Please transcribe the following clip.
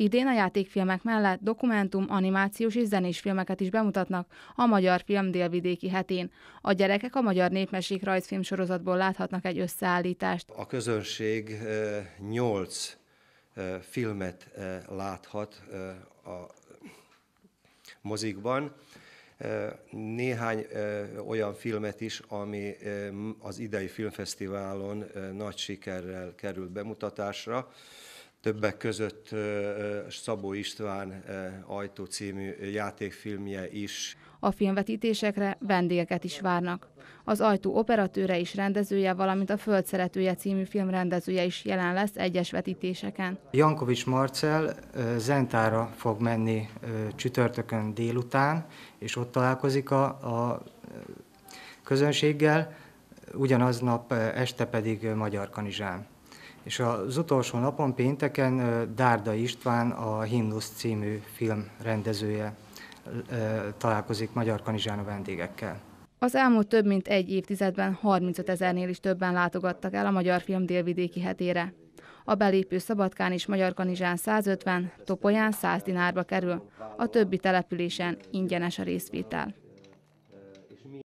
Idén a játékfilmek mellett dokumentum, animációs és zenés filmeket is bemutatnak a Magyar Film délvidéki hetén. A gyerekek a Magyar Népmesék rajzfilm sorozatból láthatnak egy összeállítást. A közönség nyolc filmet láthat a mozikban, néhány olyan filmet is, ami az idei filmfesztiválon nagy sikerrel került bemutatásra. Többek között Szabó István ajtó című játékfilmje is. A filmvetítésekre vendégeket is várnak. Az ajtó operatőre és rendezője, valamint a föld szeretője című film rendezője is jelen lesz egyes vetítéseken. Jankovics Marcel Zentára fog menni csütörtökön délután, és ott találkozik a, a közönséggel, ugyanaznap este pedig Magyar Kanizsán. És az utolsó napon, pénteken Dárda István, a Himnusz című film rendezője találkozik Magyar Kanizsán vendégekkel. Az elmúlt több mint egy évtizedben 35 ezernél is többen látogattak el a Magyar Film délvidéki hetére. A belépő Szabadkán és Magyar Kanizsán 150, Topolyán 100 dinárba kerül, a többi településen ingyenes a részvétel.